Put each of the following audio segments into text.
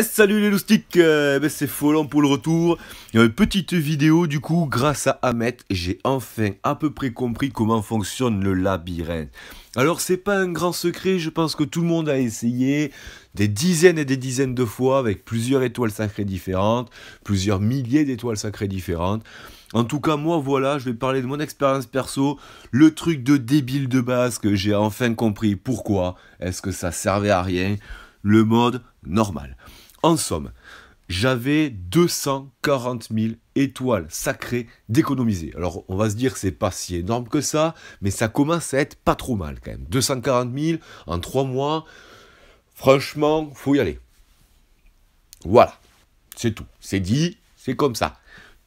Salut les loustiques, euh, ben, c'est Follon pour le retour. Une euh, petite vidéo du coup, grâce à Ahmet, j'ai enfin à peu près compris comment fonctionne le labyrinthe. Alors c'est pas un grand secret, je pense que tout le monde a essayé des dizaines et des dizaines de fois avec plusieurs étoiles sacrées différentes, plusieurs milliers d'étoiles sacrées différentes. En tout cas, moi, voilà, je vais parler de mon expérience perso, le truc de débile de base que j'ai enfin compris. Pourquoi est-ce que ça servait à rien Le mode normal. En somme, j'avais 240 000 étoiles sacrées d'économiser. Alors on va se dire que c'est pas si énorme que ça, mais ça commence à être pas trop mal quand même. 240 000 en trois mois, franchement, faut y aller. Voilà, c'est tout, c'est dit, c'est comme ça.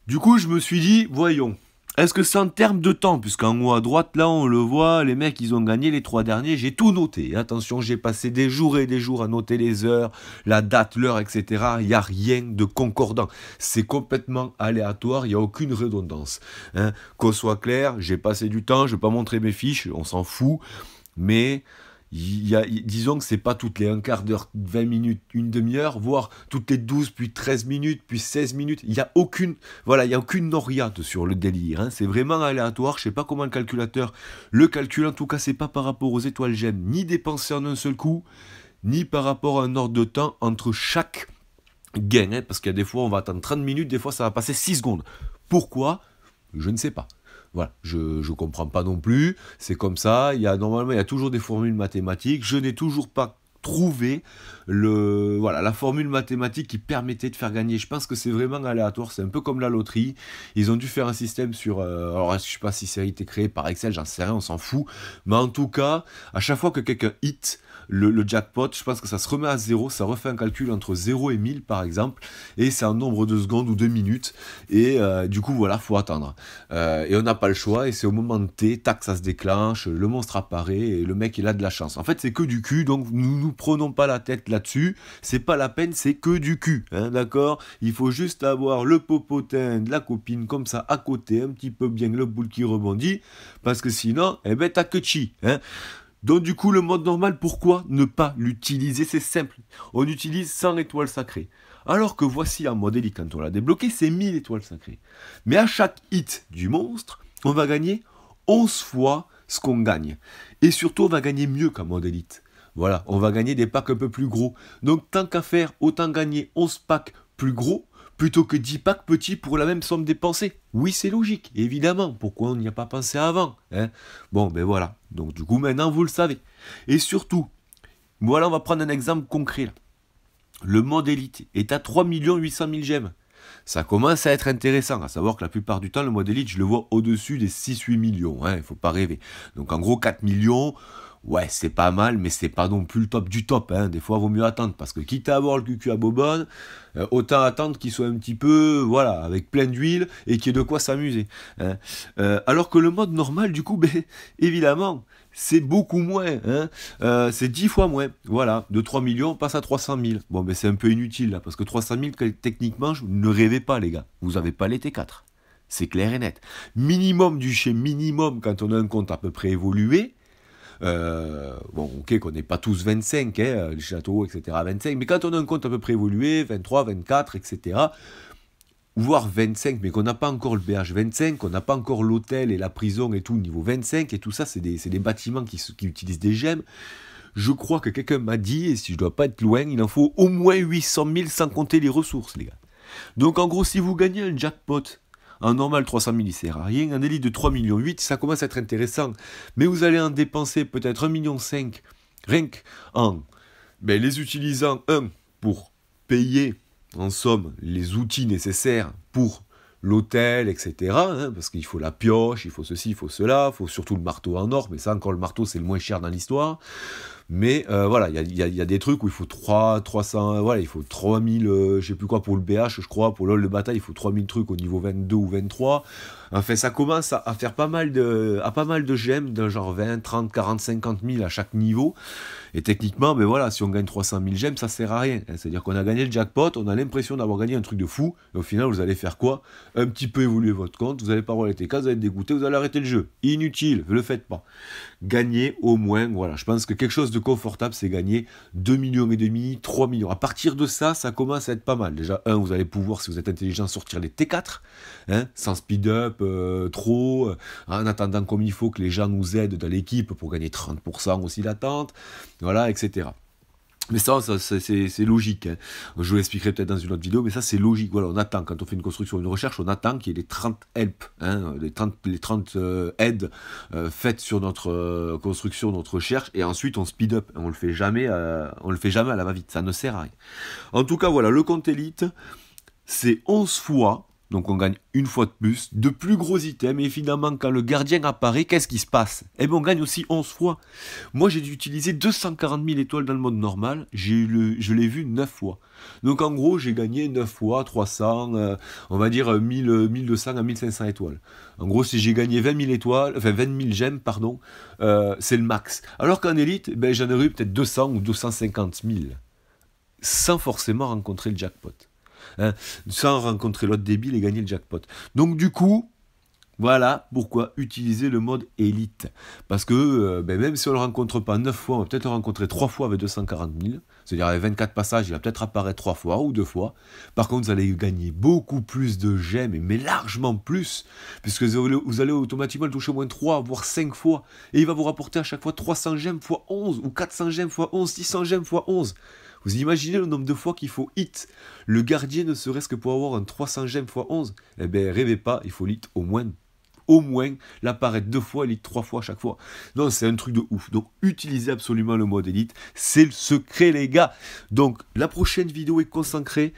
Du coup je me suis dit, voyons, est-ce que c'est en termes de temps Puisqu'en haut à droite, là, on le voit, les mecs, ils ont gagné les trois derniers. J'ai tout noté. Attention, j'ai passé des jours et des jours à noter les heures, la date, l'heure, etc. Il n'y a rien de concordant. C'est complètement aléatoire. Il n'y a aucune redondance. Hein. Qu'on soit clair, j'ai passé du temps. Je ne vais pas montrer mes fiches. On s'en fout. Mais y disons que c'est pas toutes les un quart d'heure, 20 minutes, une demi-heure, voire toutes les 12, puis 13 minutes, puis 16 minutes. Il n'y a aucune, voilà, il y a aucune noriate sur le délire. Hein. C'est vraiment aléatoire. Je sais pas comment le calculateur le calcule. En tout cas, c'est pas par rapport aux étoiles gemmes, ni dépensées en un seul coup, ni par rapport à un ordre de temps entre chaque gain. Hein. parce qu'il y a des fois, on va attendre 30 minutes, des fois, ça va passer 6 secondes. Pourquoi Je ne sais pas. Voilà, je ne comprends pas non plus. C'est comme ça. Il y a, normalement, il y a toujours des formules mathématiques. Je n'ai toujours pas trouvé voilà, la formule mathématique qui permettait de faire gagner. Je pense que c'est vraiment aléatoire, c'est un peu comme la loterie. Ils ont dû faire un système sur... Euh, alors, je sais pas si c'est été créé par Excel, j'en sais rien, on s'en fout. Mais en tout cas, à chaque fois que quelqu'un hit le, jackpot, je pense que ça se remet à zéro, ça refait un calcul entre 0 et 1000 par exemple, et c'est un nombre de secondes ou de minutes, et euh, du coup, voilà, faut attendre. Euh, et on n'a pas le choix, et c'est au moment de T, tac, ça se déclenche, le monstre apparaît, et le mec, il a de la chance. En fait, c'est que du cul, donc nous nous prenons pas la tête dessus c'est pas la peine, c'est que du cul, hein, d'accord Il faut juste avoir le popotin de la copine comme ça à côté, un petit peu bien le boule qui rebondit, parce que sinon, eh ben t'as que chi, hein. donc du coup, le mode normal, pourquoi ne pas l'utiliser C'est simple, on utilise 100 étoiles sacrées. Alors que voici un mode élite, quand on l'a débloqué, c'est 1000 étoiles sacrées. Mais à chaque hit du monstre, on va gagner 11 fois ce qu'on gagne. Et surtout, on va gagner mieux qu'un mode élite. Voilà, on va gagner des packs un peu plus gros. Donc tant qu'à faire, autant gagner 11 packs plus gros plutôt que 10 packs petits pour la même somme dépensée. Oui, c'est logique, évidemment. Pourquoi on n'y a pas pensé avant hein Bon, ben voilà. Donc du coup, maintenant, vous le savez. Et surtout, voilà, on va prendre un exemple concret. Le mode élite est à 3 800 000 gemmes. Ça commence à être intéressant, à savoir que la plupart du temps, le mode élite, je le vois au-dessus des 6-8 millions. Hein, il ne faut pas rêver. Donc en gros, 4 millions, ouais, c'est pas mal, mais c'est pas non plus le top du top. Hein. Des fois, il vaut mieux attendre parce que quitte à avoir le cucu à bobonne, euh, autant attendre qu'il soit un petit peu, voilà, avec plein d'huile et qu'il y ait de quoi s'amuser. Hein. Euh, alors que le mode normal, du coup, ben, évidemment, c'est beaucoup moins. Hein. Euh, c'est 10 fois moins. Voilà, de 3 millions, on passe à 300 000. Bon, mais ben, c'est un peu inutile là parce que 300 000, techniquement, je ne rêvez pas, les gars. Vous n'avez pas les T4. C'est clair et net. Minimum du chez minimum quand on a un compte à peu près évolué, euh, bon, ok, qu'on n'est pas tous 25, hein, euh, les châteaux, etc., 25, mais quand on a un compte à peu près évolué, 23, 24, etc., voire 25, mais qu'on n'a pas encore le BH 25, qu'on n'a pas encore l'hôtel et la prison et tout, niveau 25, et tout ça, c'est des, des, bâtiments qui, qui utilisent des gemmes. Je crois que quelqu'un m'a dit, et si je ne dois pas être loin, il en faut au moins 800 000 sans compter les ressources, les gars. Donc en gros, si vous gagnez un jackpot un normal 300 000, il à rien. Un élite de 3 millions 8, ça commence à être intéressant. Mais vous allez en dépenser peut-être 1,5 million 5, rien qu'en mais ben, les utilisant, un, pour payer, en somme, les outils nécessaires pour l'hôtel, etc. Hein, parce qu'il faut la pioche, il faut ceci, il faut cela, il faut surtout le marteau en or, mais ça encore le marteau c'est le moins cher dans l'histoire. Mais euh, voilà, il y, a, des trucs où il faut 3, 300, voilà, il faut 3000, je euh, je sais plus quoi, pour le BH, je crois, pour LOL de bataille, il faut 3000 trucs au niveau 22 ou 23. Enfin, ça commence à, faire pas mal de, à pas mal de gemmes, d'un genre 20, 30, 40, 50 000 à chaque niveau. Et techniquement, mais ben voilà, si on gagne 300 000 gemmes, ça sert à rien. Hein. C'est-à-dire qu'on a gagné le jackpot, on a l'impression d'avoir gagné un truc de fou, et au final, vous allez faire quoi Un petit peu évoluer votre compte, vous allez pas avoir les TK, vous allez être dégoûté, vous allez arrêter le jeu. Inutile, ne le faites pas. Gagnez au moins, voilà, je pense que quelque chose de confortable, c'est gagner 2 millions et demi, 3 millions. À partir de ça, ça commence à être pas mal. Déjà, un, vous allez pouvoir, si vous êtes intelligent, sortir les T4, hein, sans speed-up, euh, trop, euh, en attendant comme il faut que les gens nous aident dans l'équipe pour gagner 30% aussi d'attente, voilà, etc. Mais ça, c'est logique. Hein. Je vous l'expliquerai peut-être dans une autre vidéo, mais ça, c'est logique. Voilà, on attend, quand on fait une construction, une recherche, on attend qu'il y ait les 30 help, hein, les 30, les 30 euh, aides euh, faites sur notre euh, construction, notre recherche, et ensuite on speed up. On le fait le fait jamais à la va-vite. Ça ne sert à rien. En tout cas, voilà, le compte élite, c'est 11 fois donc on gagne une fois de plus, de plus gros items, et finalement, quand le gardien apparaît, qu'est-ce qui se passe Eh bien on gagne aussi 11 fois. Moi j'ai dû utiliser 240 000 étoiles dans le mode normal, le, je l'ai vu 9 fois. Donc en gros j'ai gagné 9 fois 300, euh, on va dire 1000, euh, 1200 euh, à 1500 étoiles. En gros si j'ai gagné 20 000 étoiles, enfin 20 000 gemmes, pardon, c'est le max. Alors qu'en élite, ben, j'en aurais eu peut-être 200 ou 250 000, sans forcément rencontrer le jackpot. Hein, sans rencontrer l'autre débile et gagner le jackpot. Donc du coup, voilà pourquoi utiliser le mode élite. Parce que euh, ben, même si on ne le rencontre pas 9 fois, on va peut-être le rencontrer 3 fois avec 240 000. C'est-à-dire avec 24 passages, il va peut-être apparaître 3 fois ou 2 fois. Par contre, vous allez gagner beaucoup plus de gemmes, mais largement plus. Puisque vous allez, automatiquement le toucher au moins 3, voire 5 fois. Et il va vous rapporter à chaque fois 300 gemmes x 11, ou 400 gemmes x 11, 600 gemmes x 11. Vous imaginez le nombre de fois qu'il faut hit Le gardien ne serait-ce que pour avoir un 300 gemmes x 11 Eh bien, rêvez pas, il faut hit au moins au moins l'apparaître deux fois, l'élite trois fois à chaque fois. Non, c'est un truc de ouf. Donc, utilisez absolument le mode élite. C'est le secret, les gars. Donc, la prochaine vidéo est consacrée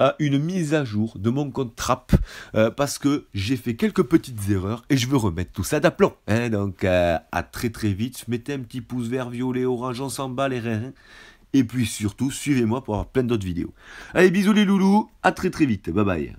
à une mise à jour de mon compte Trap euh, parce que j'ai fait quelques petites erreurs et je veux remettre tout ça d'aplomb. Hein, donc, euh, à très très vite. Mettez un petit pouce vert, violet, orange, on s'en bat les reins. Hein. Et puis surtout, suivez-moi pour avoir plein d'autres vidéos. Allez, bisous les loulous, à très très vite, bye bye.